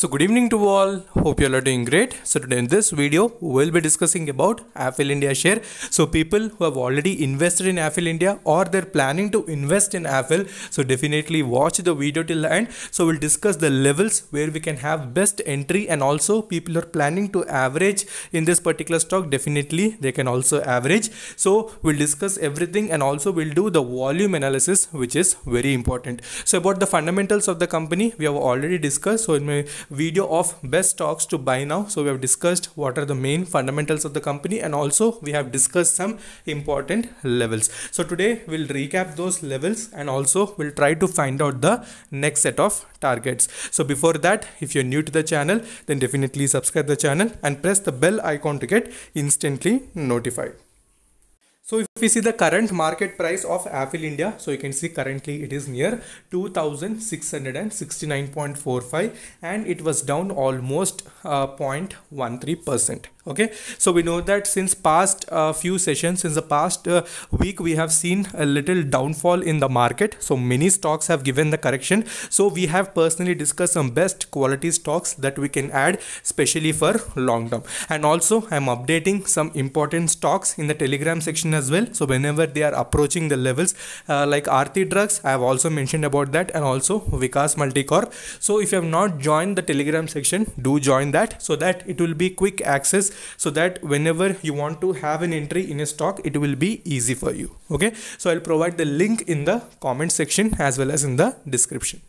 So good evening to all. Hope you all are doing great. So today in this video, we'll be discussing about Affil India share. So people who have already invested in Affil India or they're planning to invest in Affil. So definitely watch the video till the end. So we'll discuss the levels where we can have best entry and also people are planning to average in this particular stock. Definitely they can also average. So we'll discuss everything and also we'll do the volume analysis, which is very important. So about the fundamentals of the company, we have already discussed. So in my video of best stocks to buy now so we have discussed what are the main fundamentals of the company and also we have discussed some important levels so today we'll recap those levels and also we'll try to find out the next set of targets so before that if you're new to the channel then definitely subscribe the channel and press the bell icon to get instantly notified so if if we see the current market price of Affil India, so you can see currently it is near 2669.45 and it was down almost 0.13%. Uh, okay, so we know that since past uh, few sessions, since the past uh, week, we have seen a little downfall in the market. So many stocks have given the correction. So we have personally discussed some best quality stocks that we can add, especially for long term. And also I'm updating some important stocks in the telegram section as well so whenever they are approaching the levels uh, like Aarti drugs I have also mentioned about that and also Vikas Multicorp so if you have not joined the telegram section do join that so that it will be quick access so that whenever you want to have an entry in a stock it will be easy for you okay so I'll provide the link in the comment section as well as in the description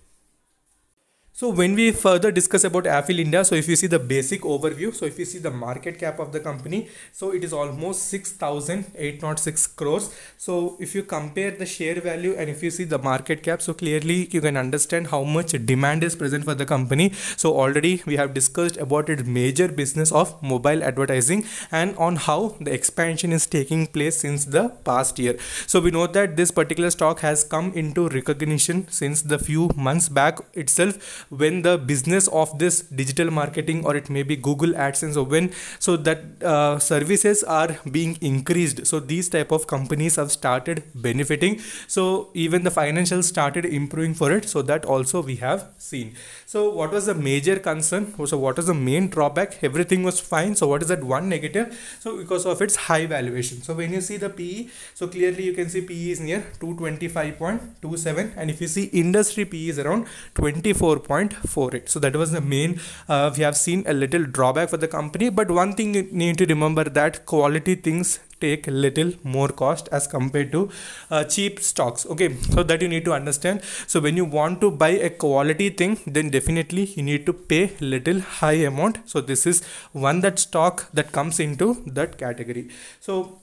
so when we further discuss about Affil India, so if you see the basic overview, so if you see the market cap of the company, so it is almost 6,806 crores. So if you compare the share value and if you see the market cap, so clearly you can understand how much demand is present for the company. So already we have discussed about its major business of mobile advertising and on how the expansion is taking place since the past year. So we know that this particular stock has come into recognition since the few months back itself when the business of this digital marketing or it may be google adsense or when so that uh, services are being increased so these type of companies have started benefiting so even the financials started improving for it so that also we have seen so what was the major concern so what was the main drawback everything was fine so what is that one negative so because of its high valuation so when you see the pe so clearly you can see pe is near 225.27 and if you see industry pe is around 24 it, so that was the main uh, we have seen a little drawback for the company but one thing you need to remember that quality things take little more cost as compared to uh, cheap stocks okay so that you need to understand so when you want to buy a quality thing then definitely you need to pay little high amount so this is one that stock that comes into that category so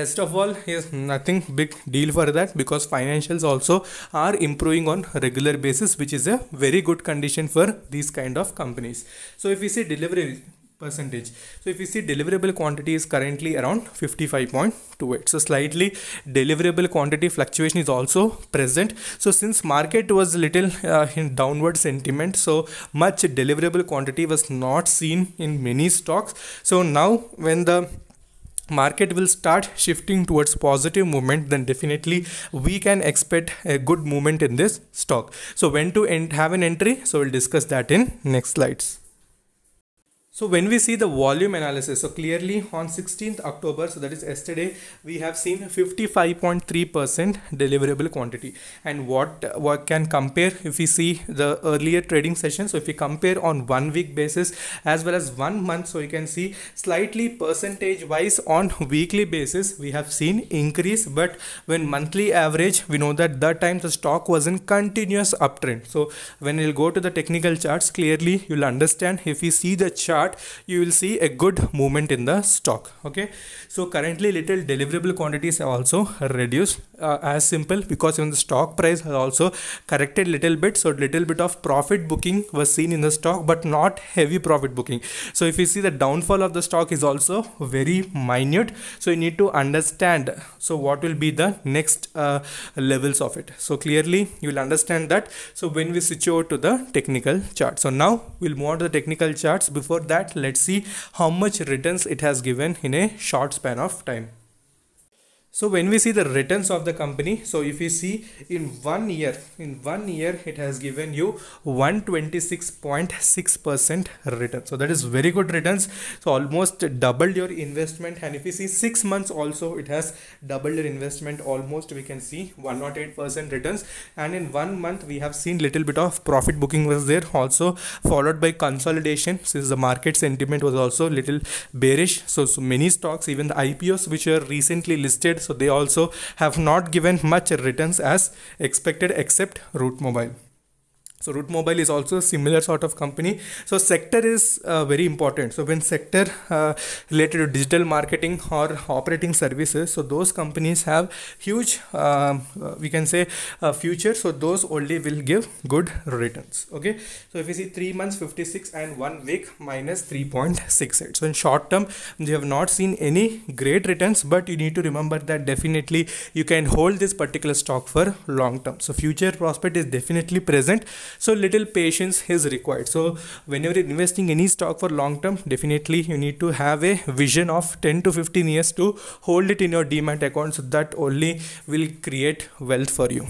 rest of all is nothing big deal for that because financials also are improving on regular basis which is a very good condition for these kind of companies so if we see delivery percentage so if you see deliverable quantity is currently around 55.28 so slightly deliverable quantity fluctuation is also present so since market was little uh, in downward sentiment so much deliverable quantity was not seen in many stocks so now when the market will start shifting towards positive movement then definitely we can expect a good movement in this stock so when to end? have an entry so we'll discuss that in next slides so when we see the volume analysis, so clearly on 16th October, so that is yesterday, we have seen 55.3% deliverable quantity. And what, what can compare if we see the earlier trading session. So if we compare on one week basis as well as one month, so you can see slightly percentage wise on weekly basis, we have seen increase. But when monthly average, we know that that time the stock was in continuous uptrend. So when you'll go to the technical charts, clearly you'll understand if we see the chart chart you will see a good movement in the stock okay so currently little deliverable quantities have also reduced uh, as simple because even the stock price has also corrected little bit so little bit of profit booking was seen in the stock but not heavy profit booking so if you see the downfall of the stock is also very minute so you need to understand so what will be the next uh, levels of it so clearly you will understand that so when we switch over to the technical chart so now we'll move on to the technical charts before that that let's see how much returns it has given in a short span of time so when we see the returns of the company so if you see in one year in one year it has given you 126.6 percent return so that is very good returns so almost doubled your investment and if you see six months also it has doubled your investment almost we can see 108 percent returns and in one month we have seen little bit of profit booking was there also followed by consolidation since the market sentiment was also little bearish so, so many stocks even the ipos which were recently listed so they also have not given much returns as expected except root mobile so Root Mobile is also a similar sort of company. So sector is uh, very important. So when sector uh, related to digital marketing or operating services, so those companies have huge, uh, uh, we can say, uh, future. So those only will give good returns. Okay. So if you see three months, 56 and one week minus 3.68. So in short term, you have not seen any great returns, but you need to remember that definitely you can hold this particular stock for long term. So future prospect is definitely present so little patience is required so whenever you're investing any stock for long term definitely you need to have a vision of 10 to 15 years to hold it in your demat account so that only will create wealth for you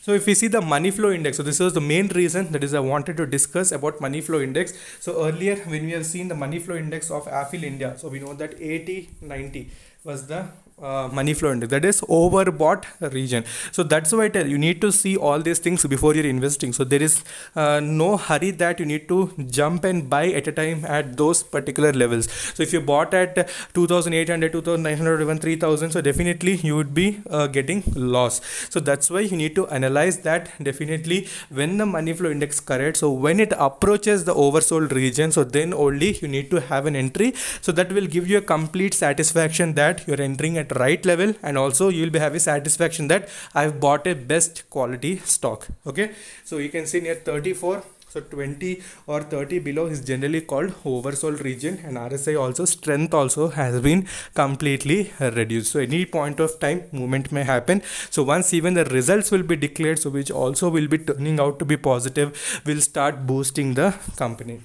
so if we see the money flow index, so this was the main reason that is I wanted to discuss about money flow index. So earlier when we have seen the money flow index of AFIL India, so we know that 80, 90 was the uh, money flow index that is overbought region so that's why i tell you need to see all these things before you're investing so there is uh, no hurry that you need to jump and buy at a time at those particular levels so if you bought at 2800 2900 even 3000 so definitely you would be uh, getting loss so that's why you need to analyze that definitely when the money flow index correct so when it approaches the oversold region so then only you need to have an entry so that will give you a complete satisfaction that you're entering at at right level and also you will be having satisfaction that i've bought a best quality stock okay so you can see near 34 so 20 or 30 below is generally called oversold region and RSI also strength also has been completely reduced. So any point of time movement may happen. So once even the results will be declared so which also will be turning out to be positive will start boosting the company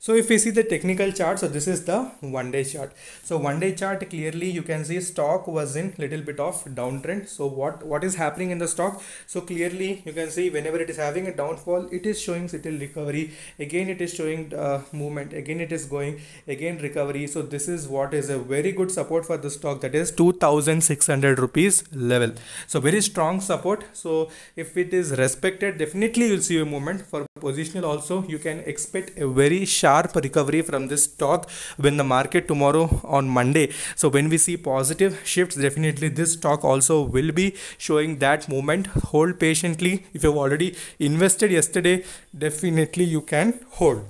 so if we see the technical chart so this is the one day chart so one day chart clearly you can see stock was in little bit of downtrend so what what is happening in the stock so clearly you can see whenever it is having a downfall it is showing little recovery again it is showing uh, movement again it is going again recovery so this is what is a very good support for the stock that is 2600 rupees level so very strong support so if it is respected definitely you'll see a movement for positional also you can expect a very sharp sharp recovery from this stock when the market tomorrow on Monday. So when we see positive shifts, definitely this stock also will be showing that movement. Hold patiently. If you've already invested yesterday, definitely you can hold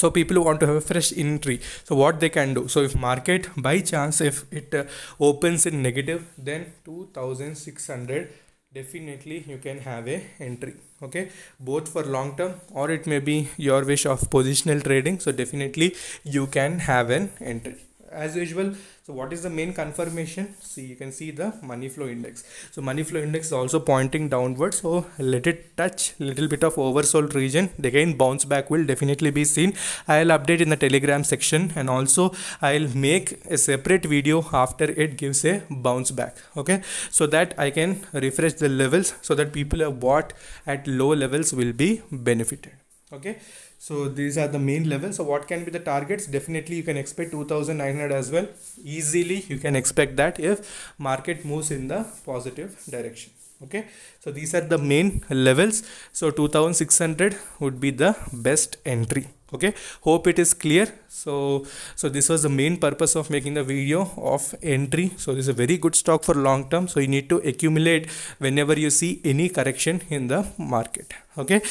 so people who want to have a fresh entry so what they can do so if market by chance if it uh, opens in negative then 2600 definitely you can have a entry okay both for long term or it may be your wish of positional trading so definitely you can have an entry as usual so what is the main confirmation see you can see the money flow index so money flow index is also pointing downwards. so let it touch little bit of oversold region again bounce back will definitely be seen i'll update in the telegram section and also i'll make a separate video after it gives a bounce back okay so that i can refresh the levels so that people have bought at low levels will be benefited okay so these are the main levels so what can be the targets definitely you can expect 2900 as well easily you can expect that if market moves in the positive direction okay so these are the main levels so 2600 would be the best entry okay hope it is clear so so this was the main purpose of making the video of entry so this is a very good stock for long term so you need to accumulate whenever you see any correction in the market okay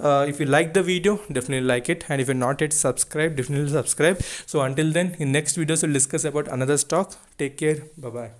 uh, if you like the video definitely like it and if you're not yet subscribed definitely subscribe so until then in next videos we'll discuss about another stock take care bye bye